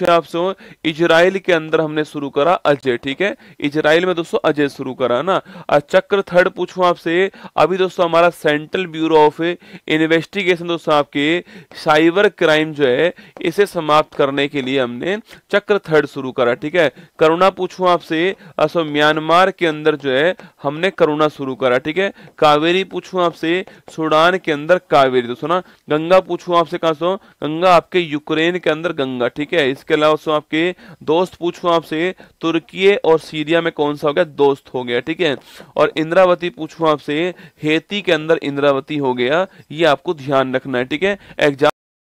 पूछे आपसे हो इजराइल के अंदर हमने शुरू करा अजय ठीक है इजराइल में दोस्तों अजय शुरू करा ना और चक्र थर्ड पूछू आपसे अभी दोस्तों हमारा सेंट्रल ब्यूरो ऑफ इन्वेस्टिगेशन दोस्तों आपके साइबर क्राइम जो है इसे समाप्त करने के लिए हमने चक्र थर्ड शुरू करा ठीक है करुणा पूछू आपसे असो म्यांमार के अंदर जो है हमने करुणा शुरू करा ठीक है कावेरी पूछू आपसे सूडान के अंदर कावेरी दोस्तों ना गंगा पूछू आपसे कहा गंगा आपके यूक्रेन के अंदर गंगा ठीक है इसके इसके अलावा आपके दोस्त पूछूं आपसे तुर्की और सीरिया में कौन सा हो गया दोस्त हो गया ठीक है और इंद्रावती पूछूं आपसे हेती के अंदर इंद्रावती हो गया ये आपको ध्यान रखना है ठीक है एग्जाम